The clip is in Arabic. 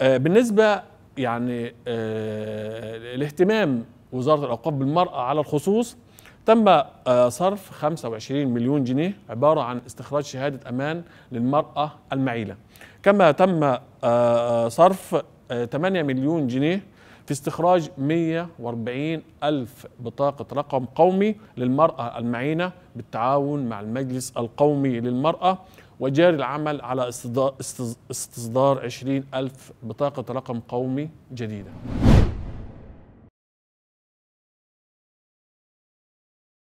آه، بالنسبه يعني الاهتمام آه، وزاره الاوقاف بالمراه على الخصوص تم آه، صرف 25 مليون جنيه عباره عن استخراج شهاده امان للمراه المعيله كما تم صرف 8 مليون جنيه في استخراج 140 ألف بطاقة رقم قومي للمرأة المعينة بالتعاون مع المجلس القومي للمرأة وجاري العمل على استصدار 20 ألف بطاقة رقم قومي جديدة